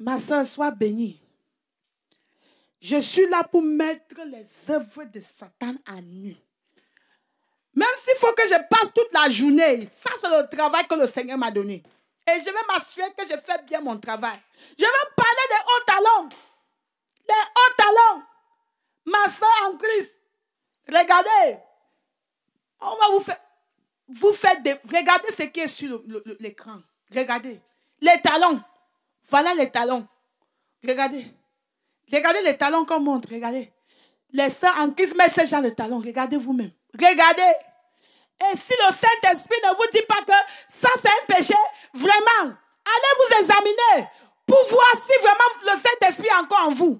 Ma soeur, sois bénie. Je suis là pour mettre les œuvres de Satan à nu. Même s'il faut que je passe toute la journée, ça c'est le travail que le Seigneur m'a donné. Et je vais m'assurer que je fais bien mon travail. Je vais parler des hauts talents. Les hauts talents. Ma soeur en Christ, regardez. On va vous faire. Vous faites des, regardez ce qui est sur l'écran. Regardez. Les talents. Voilà les talons. Regardez. Regardez les talons qu'on montre. Regardez. Les saints en Christ mettent ces gens le talons. Regardez vous-même. Regardez. Et si le Saint-Esprit ne vous dit pas que ça c'est un péché, vraiment, allez vous examiner pour voir si vraiment le Saint-Esprit est encore en vous.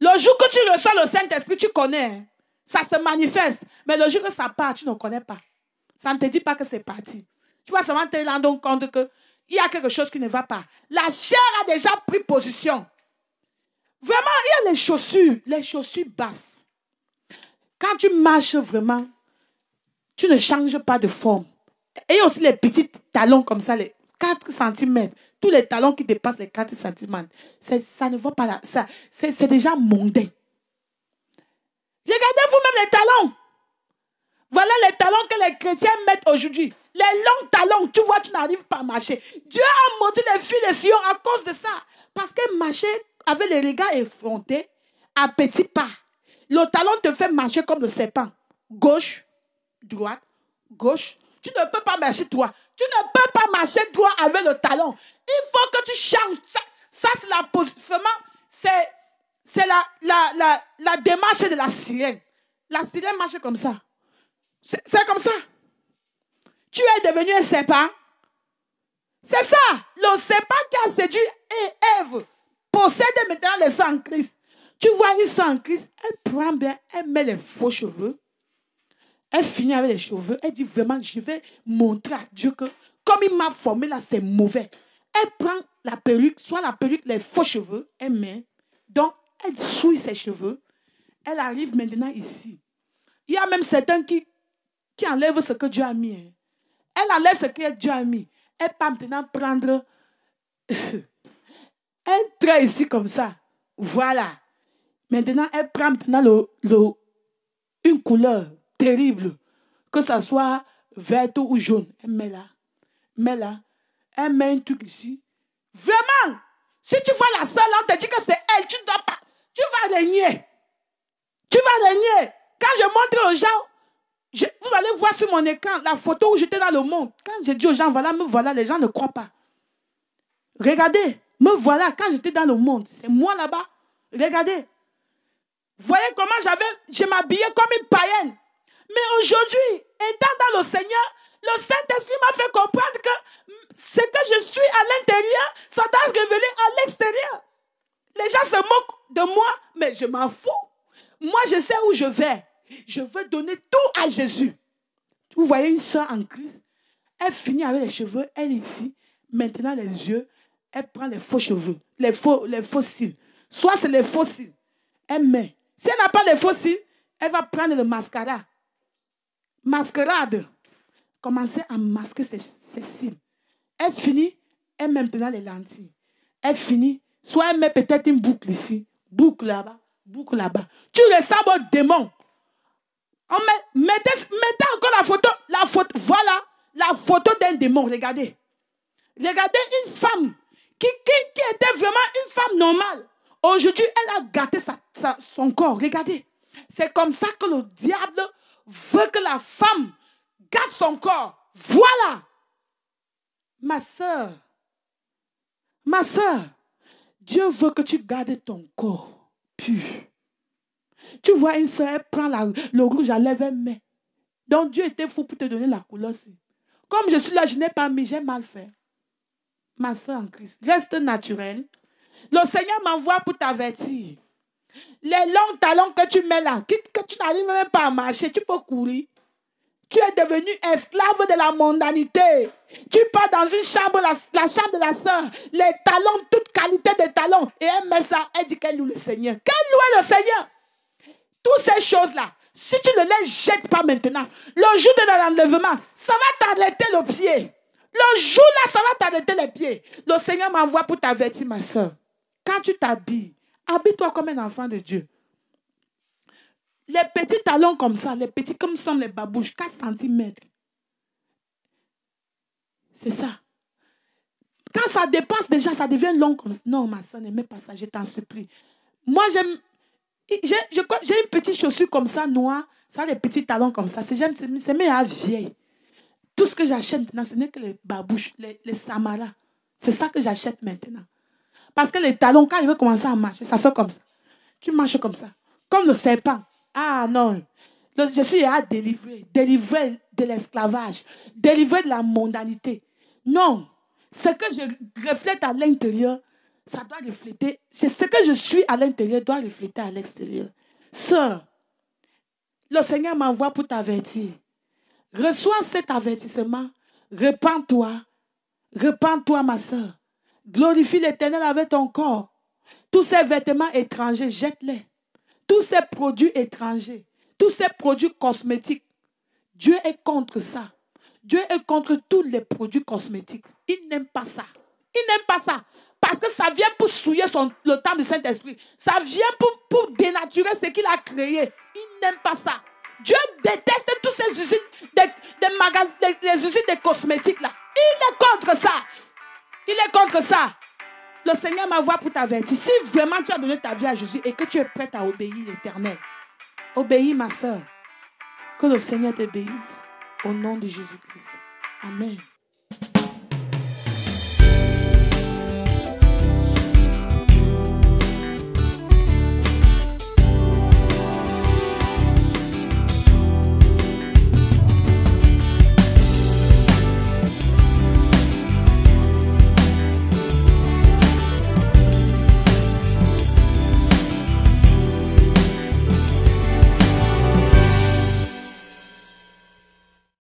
Le jour que tu reçois le Saint-Esprit, tu connais. Hein. Ça se manifeste. Mais le jour que ça part, tu ne connais pas. Ça ne te dit pas que c'est parti. Tu vas seulement te rendre compte que il y a quelque chose qui ne va pas. La chair a déjà pris position. Vraiment, il y a les chaussures, les chaussures basses. Quand tu marches vraiment, tu ne changes pas de forme. Et aussi les petits talons comme ça, les 4 cm. Tous les talons qui dépassent les 4 cm. Ça ne va pas là. Ça, c'est, déjà mondain. Regardez vous-même les talons. Voilà les talons que les chrétiens mettent aujourd'hui. Les longs talons, tu vois, tu n'arrives pas à marcher. Dieu a monté les filles de Sion à cause de ça. Parce que marcher avec les regards effrontés, à petits pas. Le talon te fait marcher comme le serpent. Gauche, droite, gauche. Tu ne peux pas marcher droit. Tu ne peux pas marcher droit avec le talon. Il faut que tu changes. Ça, c'est la C'est, démarche de la sirène. La sirène marche comme ça. c'est comme ça un serpent. C'est ça, le serpent qui a séduit e- Ève possède maintenant les sangs Christ. Tu vois une sans Christ, elle prend bien, elle met les faux cheveux. Elle finit avec les cheveux. Elle dit vraiment, je vais montrer à Dieu que comme il m'a formé là, c'est mauvais. Elle prend la perruque, soit la perruque, les faux cheveux, elle met. Donc, elle souille ses cheveux. Elle arrive maintenant ici. Il y a même certains qui, qui enlèvent ce que Dieu a mis. Hein. Elle enlève ce que Dieu a mis. Elle peut maintenant prendre un trait ici comme ça. Voilà. Maintenant, elle prend maintenant une couleur terrible. Que ce soit verte ou jaune. Elle met là. Elle met là. Elle met un truc ici. Vraiment, si tu vois la seule, on te dit que c'est elle. Tu ne dois pas. Tu vas régner. Tu vas régner. Quand je montre aux gens, vois sur mon écran la photo où j'étais dans le monde, quand j'ai dit aux gens, voilà, me voilà, les gens ne croient pas. Regardez, me voilà, quand j'étais dans le monde, c'est moi là-bas. Regardez. Voyez comment j'avais, je m'habillais comme une païenne. Mais aujourd'hui, étant dans le Seigneur, le Saint-Esprit m'a fait comprendre que ce que je suis à l'intérieur, ça doit revenir à l'extérieur. Les gens se moquent de moi, mais je m'en fous. Moi, je sais où je vais. Je veux donner tout à Jésus. Vous voyez une soeur en crise, elle finit avec les cheveux, elle ici, maintenant les yeux, elle prend les faux cheveux, les faux, les cils. Soit c'est les faux cils, elle met. Si elle n'a pas les faux cils, elle va prendre le mascara. masquerade, Commencez à masquer ses, cils. Elle finit, elle met maintenant les lentilles. Elle finit, soit elle met peut-être une boucle ici, boucle là-bas, boucle là-bas. Tu ressembles au démon. On met, mettez, encore la photo, la photo, voilà, la photo d'un démon, regardez. Regardez une femme qui, était vraiment une femme normale. Aujourd'hui, elle a gâté son corps, regardez. C'est comme ça que le diable veut que la femme garde son corps. Voilà. Ma soeur, ma soeur, Dieu veut que tu gardes ton corps pur. Tu vois une soeur, elle prend la, le rouge à lèvres, mais. Donc Dieu était fou pour te donner la couleur. Comme je suis là, je n'ai pas mis, j'ai mal fait. Ma soeur en Christ, reste naturelle. Le Seigneur m'envoie pour t'avertir. Les longs talons que tu mets là, que tu n'arrives même pas à marcher, tu peux courir. Tu es devenu esclave de la mondanité. Tu pars dans une chambre, la, chambre de la sœur, les talons, toute qualité de talons. Et elle met ça, elle dit qu'elle loue le Seigneur. Qu'elle loue le Seigneur. Toutes ces choses-là, si tu ne les jettes pas maintenant, le jour de l'enlèvement, ça va t'arrêter le pied. Le jour-là, ça va t'arrêter les pieds. Le Seigneur m'envoie pour t'avertir, ma soeur. Quand tu t'habilles, habille-toi comme un enfant de Dieu. Les petits talons comme ça, les petits comme sont les babouches, 4 cm. C'est ça. Quand ça dépasse déjà, ça devient long comme ça. Non, ma soeur, n'aimez pas ça, je t'en supplie. Moi, j'aime j'ai une petite chaussure comme ça, noire. Ça a des petits talons comme ça. C'est mes à vieille. Tout ce que j'achète maintenant, ce n'est que les babouches, les, les samaras. C'est ça que j'achète maintenant. Parce que les talons, quand ils veulent commencer à marcher, ça fait comme ça. Tu marches comme ça. Comme le serpent. Ah non. je suis à délivrer. Délivrer de l'esclavage. Délivrer de la mondanité. Non. Ce que je reflète à l'intérieur, ça doit refléter. Ce que je suis à l'intérieur doit refléter à l'extérieur. Sœur, le Seigneur m'envoie pour t'avertir. Reçois cet avertissement. Repends-toi. Repends-toi, ma sœur. Glorifie l'Éternel avec ton corps. Tous ces vêtements étrangers, jette-les. Tous ces produits étrangers, tous ces produits cosmétiques, Dieu est contre ça. Dieu est contre tous les produits cosmétiques. Il n'aime pas ça. Il n'aime pas ça. Parce que ça vient pour souiller son, le temps du Saint-Esprit. Ça vient pour, pour dénaturer ce qu'il a créé. Il n'aime pas ça. Dieu déteste tous ces usines, des, magasins, les usines de cosmétiques là. Il est contre ça. Il est contre ça. Le Seigneur m'envoie pour t'avertir. Si vraiment tu as donné ta vie à Jésus et que tu es prête à obéir l'éternel, obéis ma soeur. Que le Seigneur te bénisse. Au nom de Jésus-Christ. Amen.